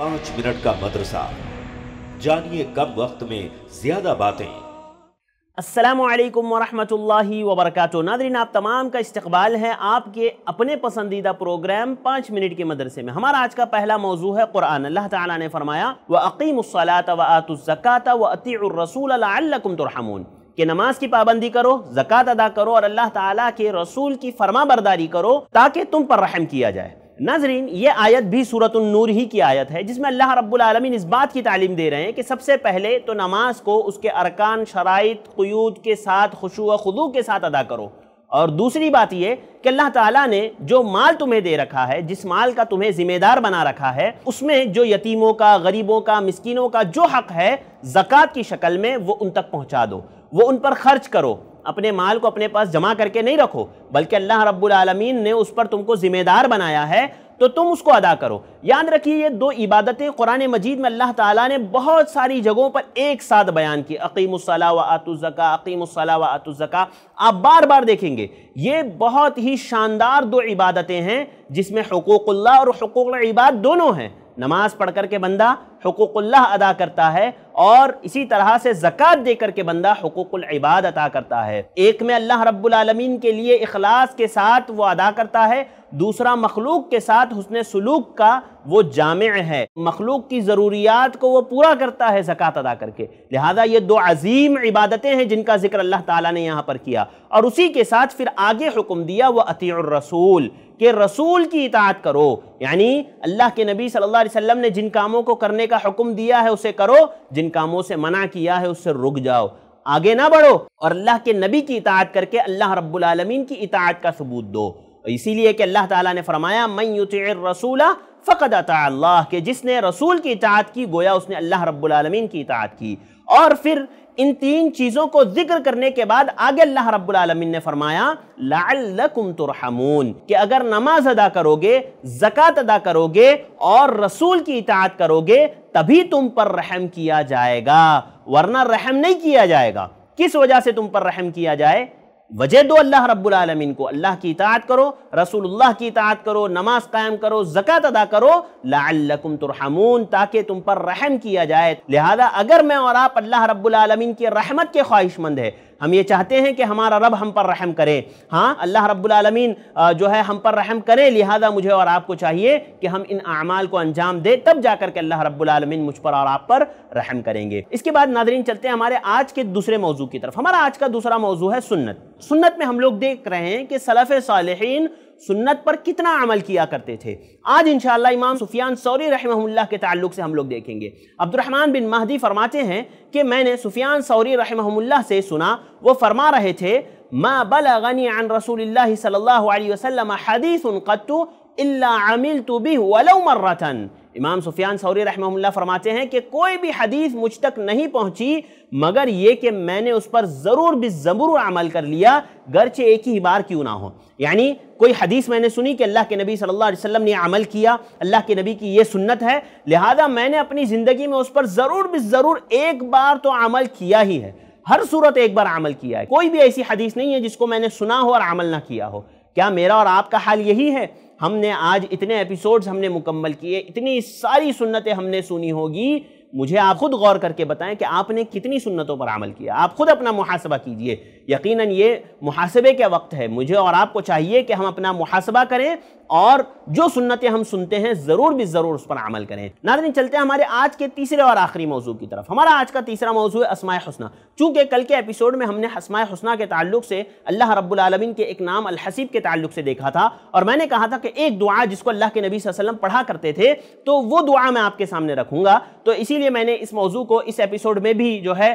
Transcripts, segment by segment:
पांच मिनट का मदरसा जानिए कम वक्त में ज्यादा बातें असलकम वरहमतुल्लाहि वबरकत नादरीन आप तमाम का इस्तबाल है आपके अपने पसंदीदा प्रोग्राम पाँच मिनट के मदरसे में हमारा आज का पहला मौजू है कुरान अल्लाह ताला ने फरमाया व अकीमसलात व आतुज़क़ात व अतीररसूलकुम तुरहमून कि नमाज की पाबंदी करो जक़ात अदा करो और अल्लाह ताला के रसूल की फरमा बरदारी करो ताकि तुम पर रहम किया जाए नाजरीन ये आयत भी सूरत नूर ही की आयत है जिसमें अल्लाह रब्बुलमीन इस बात की तालीम दे रहे हैं कि सबसे पहले तो नमाज को उसके अरकान शरात क्यूद के साथ खुशु खुदू के साथ अदा करो और दूसरी बात यह कि अल्लाह ताला ने जो माल तुम्हें दे रखा है जिस माल का तुम्हें ज़िम्मेदार बना रखा है उसमें जो यतीमों का गरीबों का मिस्किनों का जो हक़ है ज़क़़त की शक्ल में वो उन तक पहुँचा दो वो उन पर ख़र्च करो अपने माल को अपने पास जमा करके नहीं रखो बल्कि अल्लाह रब्बुल आलमीन ने उस पर तुमको ज़िम्मेदार बनाया है तो तुम उसको अदा करो याद रखिए ये दो इबादतें कुरान मजीद में अल्लाह ताला ने बहुत सारी जगहों पर एक साथ बयान की अकीमसला व आतुज़का अकीमसला व आतुज़का आप बार बार देखेंगे ये बहुत ही शानदार दो इबादतें हैं जिसमें हकूक़ल्ला और हकूक़ इबाद दोनों हैं नमाज़ पढ़ कर के बंदा हकूक़ल्ला अदा करता है और इसी तरह से ज़क़़त दे करके बंदा हकूकबाद इबाद अदा करता है एक में अल्लाह रब्बुलमीन के लिए अखलास के साथ वो अदा करता है दूसरा मखलूक के साथ उसने सलूक का वो जाम है मखलूक की ज़रूरियात को वो पूरा करता है ज़क़़त अदा करके लिहाजा ये दो अजीम इबादतें हैं जिनका जिक्र अल्लाह ताला ने यहाँ पर किया और उसी के साथ फिर आगे हुक्म दिया वह अतीसूल के रसूल की इतात करो यानी अल्लाह के नबी सल्लल्लाहु अलैहि वसल्लम ने जिन कामों को करने का हुक्म दिया है उसे करो जिन कामों से मना किया है उससे रुक जाओ आगे ना बढ़ो और अल्लाह के नबी की इतात करके अल्लाह रब्बुल आलमीन की इतात का सबूत दो इसीलिए कि अल्लाह ताला ने फरमाया मैं रसूला फ़कद अल्लाह के जिसने रसूल की इतात की गोया उसने अल्लाह रब्बुल आलमीन की इतात की और फिर इन तीन चीज़ों को जिक्र करने के बाद आगे अल्लाह रब्बुल आलमीन ने फरमाया तुरहमून कि अगर नमाज अदा करोगे ज़क़़त अदा करोगे और रसूल की इतात करोगे तभी तुम पर रहम किया जाएगा वरना रहम नहीं किया जाएगा किस वजह से तुम पर रहम किया जाए वजह दो अल्लाह रब्बुल आलमीन को अल्लाह की इतात करो रसूलुल्लाह की इतात करो नमाज कायम करो ज़क़़त अदा करो लाकुम तुरहमून ताकि तुम पर रहम किया जाए लिहाजा अगर मैं और आप अल्लाह रब्बुल आलमीन की रहमत के ख्वाहिशमंद है हम ये चाहते हैं कि हमारा रब हम पर रहम करे हाँ अल्लाह रब्बुलमीन जो है हम पर रहम करे लिहाजा मुझे और आपको चाहिए कि हम इन अमाल को अंजाम दे तब जाकर के अल्लाह रब्बुलमीन मुझ पर और आप पर रहम करेंगे इसके बाद नादरीन चलते हैं हमारे आज के दूसरे मौजू की तरफ हमारा आज का दूसरा मौजू है सुन्नत सुन्नत में हम लोग देख रहे हैं कि सलफ़ सालहीन सुन्नत पर कितना अमल किया करते थे आज इंशाल्लाह इमाम सुफियान सौरी रहमहुल्लाह के ताल्लुक से हम लोग देखेंगे अब्दुलरहमान बिन महदी फरमाते हैं कि मैंने सुफियान सौरी रहमहुल्लाह से सुना वो फरमा रहे थे मा बलगनी अन रसूल सल्ला वसलम हदीस उन कत्तु इल्ला तो भी वलो मर्रतन इमाम सुफियान सौरी रहमल्ला फरमाते हैं कि कोई भी हदीस मुझ तक नहीं पहुंची मगर ये कि मैंने उस पर ज़रूर भी ज़रूर अमल कर लिया गरचे एक ही बार क्यों ना हो यानी कोई हदीस मैंने सुनी कि अल्लाह के नबी सल्लल्लाहु अलैहि वसल्लम ने अमल किया अल्लाह के नबी की ये सुन्नत है लिहाजा मैंने अपनी ज़िंदगी में उस पर ज़रूर भी ज़रूर एक बार तो अमल किया ही है हर सूरत एक बार अमल किया है कोई भी ऐसी हदीस नहीं है जिसको मैंने सुना हो और अमल ना किया हो क्या मेरा और आपका हाल यही है हमने आज इतने एपिसोड्स हमने मुकम्मल किए इतनी सारी सुन्नतें हमने सुनी होगी मुझे आप खुद गौर करके बताएं कि आपने कितनी सुन्नतों पर अमल किया आप खुद अपना मुहासबा कीजिए यकीनन ये मुहासबे के वक्त है मुझे और आपको चाहिए कि हम अपना मुहासबा करें और जो सुन्नतें हम सुनते हैं ज़रूर भी ज़रूर उस पर अमल करें नाजरीन चलते हैं हमारे आज के तीसरे और आखिरी मौजू की तरफ हमारा आज का तीसरा मौजू है असमाय हसना चूँकि कल के एपिसोड में हमने हसमाय हसना के ताल्लुक से अल्लाह रब्लमिन के एक नाम अलहसीब के ताल्लुक से देखा था और मैंने कहा था कि एक दुआ जिसको अल्लाह के नबी वसलम पढ़ा करते थे तो वो दुआ मैं आपके सामने रखूँगा तो इसीलिए मैंने इस मौजू को इस एपिसोड में भी जो है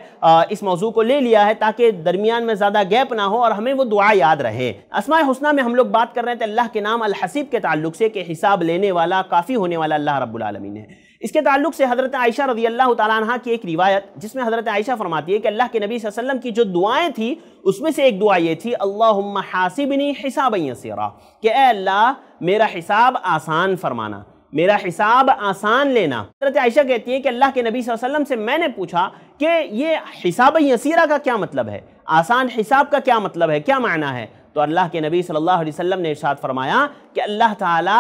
इस मौजू को ले लिया है ताकि दरमियान में ज़्यादा गैप ना हो और हमें वो दुआ याद रहे असमाय हसना में हम लोग बात कर रहे थे अल्लाह के नाम अलहसीब के ताल्लुक से कि हिसाब लेने वाला काफ़ी होने वाला अल्लाह रब्लमिन है इसके ताल्लुक से हज़रत आयशा रजी अल्लाह तह की एक रिवायत जिसमें हज़रत आयशा फरमाती है कि अल्लाह के नबी वसल्लम की जो दुआएं थी उसमें से एक दुआ ये थी अल्लाह हासिबनी हिसाब यसीरा कि अल्लाह मेरा हिसाब आसान फरमाना मेरा हिसाब आसान लेना हजरत आयशा कहती है कि अल्लाह के नबी वसल्लम से मैंने पूछा कि ये हिसाब यसीरा का क्या मतलब है आसान हिसाब का क्या मतलब है क्या मायना है तो अल्लाह के नबी सल्लल्लाहु अलैहि वसल्लम ने इरशाद फरमाया कि अल्लाह ताला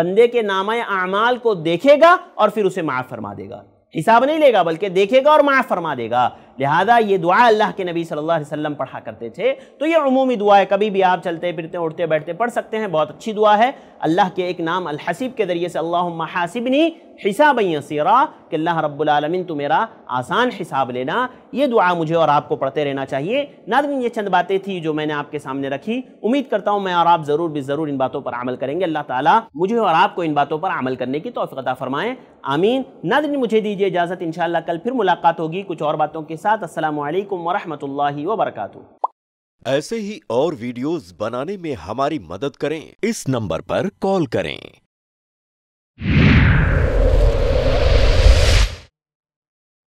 बंदे के नामा अमाल को देखेगा और फिर उसे माफ़ फरमा देगा हिसाब नहीं लेगा बल्कि देखेगा और माफ़ फरमा देगा लिहाजा ये दुआ अल्लाह के नबी सल्लल्लाहु अलैहि वसल्लम पढ़ा करते थे तो ये अमूमी दुआ है कभी भी आप चलते फिरते उठते बैठते पढ़ सकते हैं बहुत अच्छी दुआ है अल्लाह के एक नाम अलहसिब के ज़रिए से अल्लाह हासिबनी हिसाब यसीरा कि अल्लाह रब्बुलआलमीन तो मेरा आसान हिसाब लेना ये दुआ मुझे और आपको पढ़ते रहना चाहिए नादमिन ये चंद बातें थी जो मैंने आपके सामने रखी उम्मीद करता हूँ मैं और आप ज़रूर भी ज़रूर इन बातों पर अमल करेंगे अल्लाह ताला मुझे और आपको इन बातों पर अमल करने की तोफ़ी फरमाएं फरमाएँ आमीन नादमिन मुझे दीजिए इजाज़त इन कल फिर मुलाकात होगी कुछ और बातों के साथ असलम वरहमल वरक ऐसे ही और वीडियोस बनाने में हमारी मदद करें इस नंबर पर कॉल करें